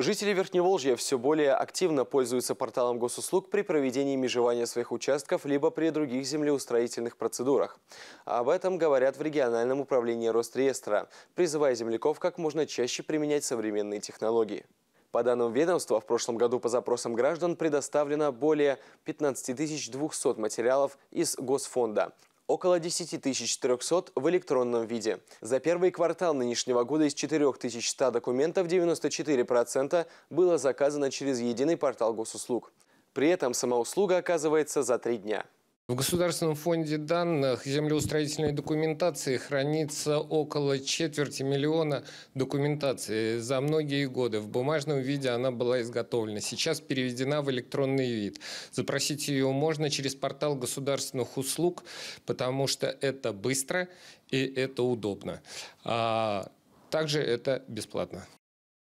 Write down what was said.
Жители Верхневолжья все более активно пользуются порталом госуслуг при проведении межевания своих участков либо при других землеустроительных процедурах. Об этом говорят в региональном управлении Росреестра, призывая земляков как можно чаще применять современные технологии. По данным ведомства, в прошлом году по запросам граждан предоставлено более 15 200 материалов из Госфонда около 10 400 в электронном виде. За первый квартал нынешнего года из 4100 документов 94% было заказано через единый портал госуслуг. При этом сама услуга оказывается за три дня. В Государственном фонде данных землеустроительной документации хранится около четверти миллиона документации. За многие годы в бумажном виде она была изготовлена. Сейчас переведена в электронный вид. Запросить ее можно через портал государственных услуг, потому что это быстро и это удобно. А также это бесплатно.